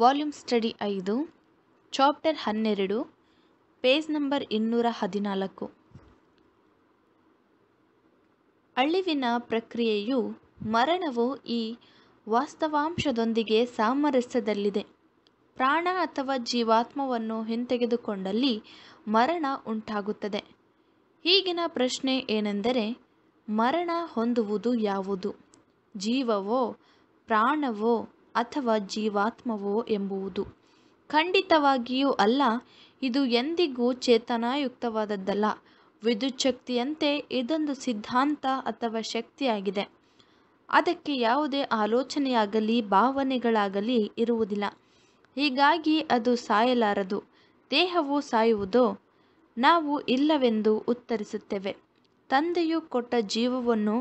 volume study ಐದು chapter ಹನ್ನೆರಡು page number ಇನ್ನೂರ ಹದಿನಾಲ್ಕು ಅಳಿವಿನ ಪ್ರಕ್ರಿಯೆಯು ಮರಣವು ಈ ವಾಸ್ತವಾಂಶದೊಂದಿಗೆ ಸಾಮರಸ್ಯದಲ್ಲಿದೆ ಪ್ರಾಣ ಅಥವಾ ಜೀವಾತ್ಮವನ್ನು ಹಿಂತೆಗೆದುಕೊಂಡಲ್ಲಿ ಮರಣ ಉಂಟಾಗುತ್ತದೆ ಈಗಿನ ಪ್ರಶ್ನೆ ಏನೆಂದರೆ ಮರಣ ಹೊಂದುವುದು ಯಾವುದು ಜೀವವೋ ಪ್ರಾಣವೋ ಅಥವಾ ಜೀವಾತ್ಮವೋ ಎಂಬುವುದು ಖಂಡಿತವಾಗಿಯೂ ಅಲ್ಲ ಇದು ಎಂದಿಗೂ ಚೇತನಾಯುಕ್ತವಾದದ್ದಲ್ಲ ವಿದ್ಯುಚ್ಛಕ್ತಿಯಂತೆ ಇದೊಂದು ಸಿದ್ಧಾಂತ ಅಥವಾ ಶಕ್ತಿಯಾಗಿದೆ ಅದಕ್ಕೆ ಯಾವುದೇ ಆಲೋಚನೆಯಾಗಲಿ ಭಾವನೆಗಳಾಗಲಿ ಇರುವುದಿಲ್ಲ ಹೀಗಾಗಿ ಅದು ಸಾಯಲಾರದು ದೇಹವು ಸಾಯುವುದೋ ನಾವು ಇಲ್ಲವೆಂದು ಉತ್ತರಿಸುತ್ತೇವೆ ತಂದೆಯು ಕೊಟ್ಟ ಜೀವವನ್ನು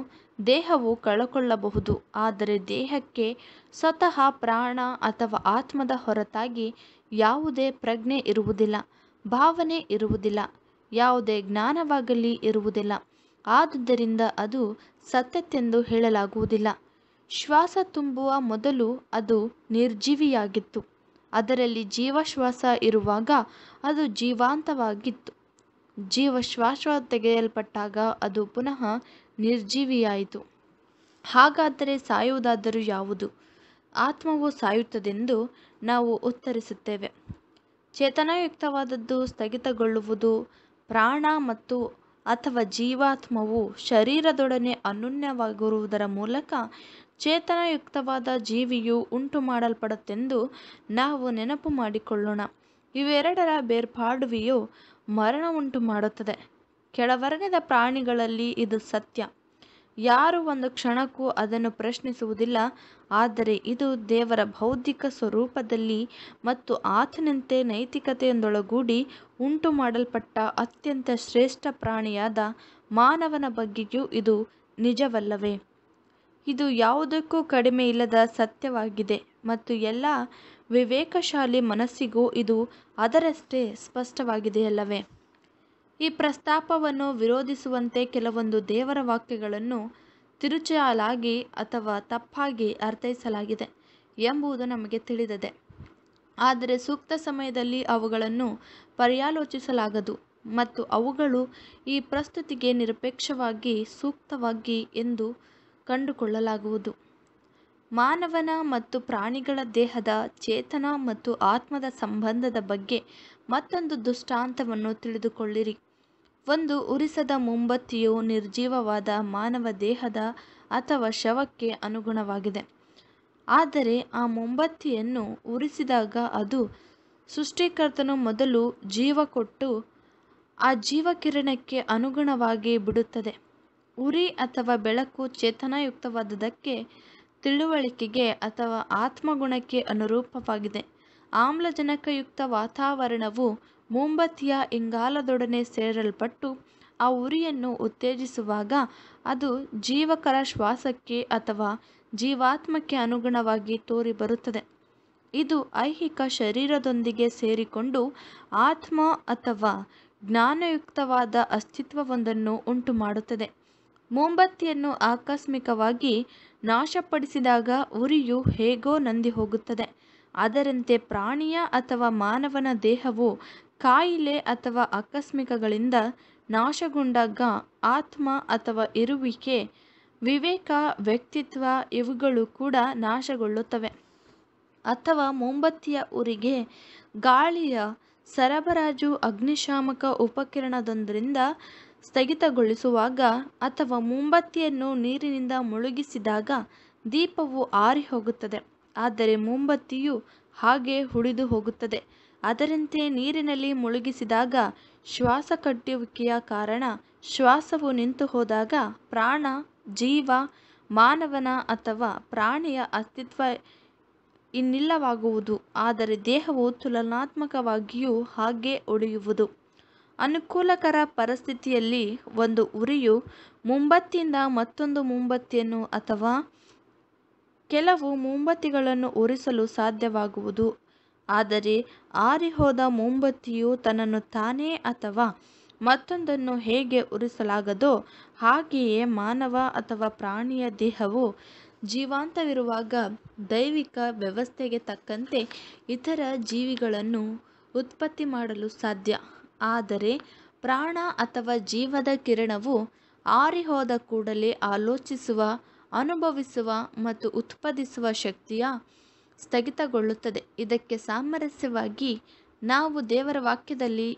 ದೇಹವು ಕಳಕೊಳ್ಳಬಹುದು ಆದರೆ ದೇಹಕ್ಕೆ ಸ್ವತಃ ಪ್ರಾಣ ಅಥವಾ ಆತ್ಮದ ಹೊರತಾಗಿ ಯಾವುದೇ ಪ್ರಜ್ಞೆ ಇರುವುದಿಲ್ಲ ಭಾವನೆ ಇರುವುದಿಲ್ಲ ಯಾವುದೇ ಜ್ಞಾನವಾಗಲಿ ಇರುವುದಿಲ್ಲ ಆದುದರಿಂದ ಅದು ಸತ್ಯತೆಂದು ಹೇಳಲಾಗುವುದಿಲ್ಲ ಶ್ವಾಸ ತುಂಬುವ ಮೊದಲು ಅದು ನಿರ್ಜೀವಿಯಾಗಿತ್ತು ಅದರಲ್ಲಿ ಜೀವಶ್ವಾಸ ಇರುವಾಗ ಅದು ಜೀವಾಂತವಾಗಿತ್ತು ಜೀವಶ್ವಾಸ ತೆಗೆಯಲ್ಪಟ್ಟಾಗ ಅದು ಪುನಃ ನಿರ್ಜೀವಿಯಾಯಿತು ಹಾಗಾದರೆ ಸಾಯುವುದಾದರೂ ಯಾವುದು ಆತ್ಮವು ಸಾಯುತ್ತದೆಂದು ನಾವು ಉತ್ತರಿಸುತ್ತೇವೆ ಚೇತನಯುಕ್ತವಾದದ್ದು ಸ್ಥಗಿತಗೊಳ್ಳುವುದು ಪ್ರಾಣ ಮತ್ತು ಅಥವಾ ಜೀವಾತ್ಮವು ಶರೀರದೊಡನೆ ಅನುನ್ಯವಾಗಿರುವುದರ ಮೂಲಕ ಚೇತನಯುಕ್ತವಾದ ಜೀವಿಯು ಉಂಟು ಮಾಡಲ್ಪಡುತ್ತೆಂದು ನಾವು ನೆನಪು ಮಾಡಿಕೊಳ್ಳೋಣ ಇವೆರಡರ ಬೇರ್ಪಾಡುವೆಯು ಮರಣ ಉಂಟು ಮಾಡುತ್ತದೆ ಕೆಳವರ್ಗದ ಪ್ರಾಣಿಗಳಲ್ಲಿ ಇದು ಸತ್ಯ ಯಾರೂ ಒಂದು ಕ್ಷಣಕ್ಕೂ ಅದನ್ನು ಪ್ರಶ್ನಿಸುವುದಿಲ್ಲ ಆದರೆ ಇದು ದೇವರ ಬೌದ್ಧಿಕ ಸ್ವರೂಪದಲ್ಲಿ ಮತ್ತು ಆತನಂತೆ ನೈತಿಕತೆಯೊಂದೊಳಗೂಡಿ ಉಂಟು ಮಾಡಲ್ಪಟ್ಟ ಅತ್ಯಂತ ಶ್ರೇಷ್ಠ ಪ್ರಾಣಿಯಾದ ಮಾನವನ ಬಗ್ಗೆಯೂ ಇದು ನಿಜವಲ್ಲವೇ ಇದು ಯಾವುದಕ್ಕೂ ಕಡಿಮೆ ಇಲ್ಲದ ಸತ್ಯವಾಗಿದೆ ಮತ್ತು ಎಲ್ಲ ವಿವೇಕಶಾಲಿ ಮನಸ್ಸಿಗೂ ಇದು ಅದರಷ್ಟೇ ಸ್ಪಷ್ಟವಾಗಿದೆಯಲ್ಲವೇ ಈ ಪ್ರಸ್ತಾಪವನ್ನು ವಿರೋಧಿಸುವಂತೆ ಕೆಲವೊಂದು ದೇವರ ವಾಕ್ಯಗಳನ್ನು ತಿರುಚಾಲಾಗಿ ಅಥವಾ ತಪ್ಪಾಗಿ ಅರ್ಥೈಸಲಾಗಿದೆ ಎಂಬುದು ನಮಗೆ ತಿಳಿದಿದೆ ಆದರೆ ಸೂಕ್ತ ಸಮಯದಲ್ಲಿ ಅವುಗಳನ್ನು ಪರ್ಯಾಲೋಚಿಸಲಾಗದು ಮತ್ತು ಅವುಗಳು ಈ ಪ್ರಸ್ತುತಿಗೆ ನಿರಪೇಕ್ಷವಾಗಿ ಸೂಕ್ತವಾಗಿ ಎಂದು ಕಂಡುಕೊಳ್ಳಲಾಗುವುದು ಮಾನವನ ಮತ್ತು ಪ್ರಾಣಿಗಳ ದೇಹದ ಚೇತನ ಮತ್ತು ಆತ್ಮದ ಸಂಬಂಧದ ಬಗ್ಗೆ ಮತ್ತೊಂದು ದುಷ್ಟಾಂತವನ್ನು ತಿಳಿದುಕೊಳ್ಳಿರಿ ಒಂದು ಉರಿಸದ ಮೊಂಬತ್ತಿಯು ನಿರ್ಜೀವವಾದ ಮಾನವ ದೇಹದ ಅಥವಾ ಶವಕ್ಕೆ ಅನುಗುಣವಾಗಿದೆ ಆದರೆ ಆ ಮೊಂಬತ್ತಿಯನ್ನು ಉರಿಸಿದಾಗ ಅದು ಸೃಷ್ಟಿಕರ್ತನು ಮೊದಲು ಜೀವ ಕೊಟ್ಟು ಆ ಜೀವಕಿರಣಕ್ಕೆ ಅನುಗುಣವಾಗಿ ಬಿಡುತ್ತದೆ ಉರಿ ಅಥವಾ ಬೆಳಕು ಚೇತನಾಯುಕ್ತವಾದದಕ್ಕೆ ತಿಳುವಳಿಕೆಗೆ ಅಥವಾ ಆತ್ಮಗುಣಕ್ಕೆ ಅನುರೂಪವಾಗಿದೆ ಆಮ್ಲಜನಕಯುಕ್ತ ವಾತಾವರಣವು ಮೋಂಬತ್ತಿಯ ಇಂಗಾಲದೊಡನೆ ಸೇರಲ್ಪಟ್ಟು ಆ ಉರಿಯನ್ನು ಉತ್ತೇಜಿಸುವಾಗ ಅದು ಜೀವಕರ ಶ್ವಾಸಕ್ಕೆ ಅಥವಾ ಜೀವಾತ್ಮಕ್ಕೆ ಅನುಗುಣವಾಗಿ ತೋರಿಬರುತ್ತದೆ ಇದು ಐಹಿಕ ಶರೀರದೊಂದಿಗೆ ಸೇರಿಕೊಂಡು ಆತ್ಮ ಅಥವಾ ಜ್ಞಾನಯುಕ್ತವಾದ ಅಸ್ತಿತ್ವವೊಂದನ್ನು ಉಂಟು ಮಾಡುತ್ತದೆ ಮೋಂಬತ್ತಿಯನ್ನು ಆಕಸ್ಮಿಕವಾಗಿ ನಾಶಪಡಿಸಿದಾಗ ಉರಿಯು ಹೇಗೋ ನಂದಿ ಹೋಗುತ್ತದೆ ಅದರಂತೆ ಪ್ರಾಣಿಯ ಅಥವಾ ಮಾನವನ ದೇಹವು ಕಾಯಿಲೆ ಅಥವಾ ಆಕಸ್ಮಿಕಗಳಿಂದ ನಾಶಗೊಂಡಾಗ ಆತ್ಮ ಅಥವಾ ಇರುವಿಕೆ ವಿವೇಕ ವ್ಯಕ್ತಿತ್ವ ಇವುಗಳು ಕೂಡ ನಾಶಗೊಳ್ಳುತ್ತವೆ ಅಥವಾ ಮೊಂಬತ್ತಿಯ ಉರಿಗೆ ಗಾಳಿಯ ಸರಬರಾಜು ಅಗ್ನಿಶಾಮಕ ಉಪಕರಣದೊಂದರಿಂದ ಸ್ಥಗಿತಗೊಳಿಸುವಾಗ ಅಥವಾ ಮೊಂಬತ್ತಿಯನ್ನು ನೀರಿನಿಂದ ಮುಳುಗಿಸಿದಾಗ ದೀಪವು ಆರಿ ಹೋಗುತ್ತದೆ ಆದರೆ ಮೊಂಬತ್ತಿಯು ಹಾಗೆ ಉಳಿದು ಹೋಗುತ್ತದೆ ಅದರಂತೆ ನೀರಿನಲ್ಲಿ ಮುಳುಗಿಸಿದಾಗ ಶ್ವಾಸ ಕಟ್ಟುವಿಕೆಯ ಕಾರಣ ಶ್ವಾಸವು ನಿಂತು ಹೋದಾಗ ಪ್ರಾಣ ಜೀವ ಮಾನವನ ಅಥವಾ ಪ್ರಾಣಿಯ ಅಸ್ತಿತ್ವ ಇನ್ನಿಲ್ಲವಾಗುವುದು ಆದರೆ ದೇಹವು ತುಲನಾತ್ಮಕವಾಗಿಯೂ ಹಾಗೆ ಉಳಿಯುವುದು ಅನುಕೂಲಕರ ಪರಿಸ್ಥಿತಿಯಲ್ಲಿ ಒಂದು ಉರಿಯು ಮುಂಬತ್ತಿಯಿಂದ ಮತ್ತೊಂದು ಮುಂಬತ್ತಿಯನ್ನು ಅಥವಾ ಕೆಲವು ಮುಂಬತ್ತಿಗಳನ್ನು ಉರಿಸಲು ಸಾಧ್ಯವಾಗುವುದು ಆದರೆ ಆರಿಹೋದ ಮೊಂಬತ್ತಿಯು ತನ್ನನ್ನು ತಾನೇ ಅಥವಾ ಮತ್ತೊಂದನ್ನು ಹೇಗೆ ಉರಿಸಲಾಗದೋ ಹಾಗೆಯೇ ಮಾನವ ಅಥವಾ ಪ್ರಾಣಿಯ ದೇಹವು ಜೀವಾಂತವಿರುವಾಗ ದೈವಿಕ ವ್ಯವಸ್ಥೆಗೆ ತಕ್ಕಂತೆ ಇತರ ಜೀವಿಗಳನ್ನು ಉತ್ಪತ್ತಿ ಮಾಡಲು ಸಾಧ್ಯ ಆದರೆ ಪ್ರಾಣ ಅಥವಾ ಜೀವದ ಕಿರಣವು ಆರಿಹೋದ ಕೂಡಲೇ ಆಲೋಚಿಸುವ ಅನುಭವಿಸುವ ಮತ್ತು ಉತ್ಪಾದಿಸುವ ಶಕ್ತಿಯ ಸ್ಥಗಿತಗೊಳ್ಳುತ್ತದೆ ಇದಕ್ಕೆ ಸಾಮರಸ್ಯವಾಗಿ ನಾವು ದೇವರ ವಾಕ್ಯದಲ್ಲಿ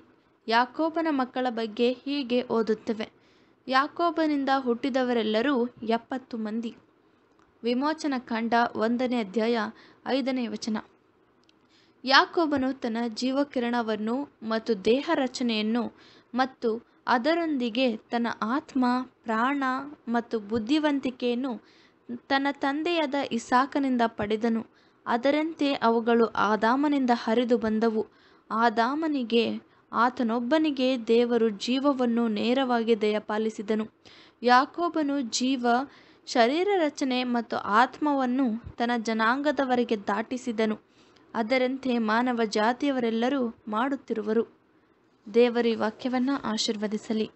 ಯಾಕೋಬನ ಮಕ್ಕಳ ಬಗ್ಗೆ ಹೀಗೆ ಓದುತ್ತೇವೆ ಯಾಕೋಬನಿಂದ ಹುಟ್ಟಿದವರೆಲ್ಲರೂ ಎಪ್ಪತ್ತು ಮಂದಿ ವಿಮೋಚನ ಕಂಡ ಒಂದನೇ ಅಧ್ಯಾಯ ಐದನೇ ವಚನ ಯಾಕೋಬನು ತನ್ನ ಜೀವಕಿರಣವನ್ನು ಮತ್ತು ದೇಹ ರಚನೆಯನ್ನು ಮತ್ತು ಅದರೊಂದಿಗೆ ತನ್ನ ಆತ್ಮ ಪ್ರಾಣ ಮತ್ತು ಬುದ್ಧಿವಂತಿಕೆಯನ್ನು ತನ್ನ ತಂದೆಯಾದ ಇಸಾಕನಿಂದ ಪಡೆದನು ಅದರಂತೆ ಅವುಗಳು ಆದಾಮನಿಂದ ಹರಿದು ಬಂದವು ಆದಾಮನಿಗೆ ಆತನೊಬ್ಬನಿಗೆ ದೇವರು ಜೀವವನ್ನು ನೇರವಾಗಿ ದಯಪಾಲಿಸಿದನು ಯಾಕೋಬನು ಜೀವ ಶರೀರ ರಚನೆ ಮತ್ತು ಆತ್ಮವನ್ನು ತನ್ನ ಜನಾಂಗದವರೆಗೆ ದಾಟಿಸಿದನು ಅದರಂತೆ ಮಾನವ ಜಾತಿಯವರೆಲ್ಲರೂ ಮಾಡುತ್ತಿರುವರು ದೇವರಿ ವಾಕ್ಯವನ್ನು ಆಶೀರ್ವದಿಸಲಿ